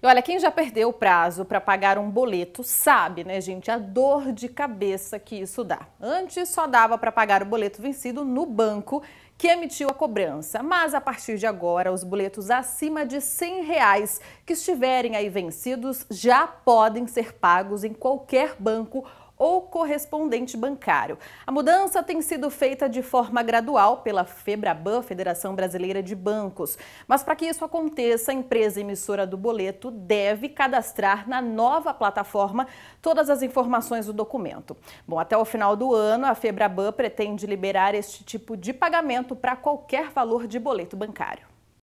E olha, quem já perdeu o prazo para pagar um boleto sabe, né, gente, a dor de cabeça que isso dá. Antes só dava para pagar o boleto vencido no banco que emitiu a cobrança, mas a partir de agora os boletos acima de R$ 100 reais que estiverem aí vencidos já podem ser pagos em qualquer banco ou correspondente bancário. A mudança tem sido feita de forma gradual pela FEBRABAN, Federação Brasileira de Bancos. Mas para que isso aconteça, a empresa emissora do boleto deve cadastrar na nova plataforma todas as informações do documento. Bom, até o final do ano, a FEBRABAN pretende liberar este tipo de pagamento para qualquer valor de boleto bancário.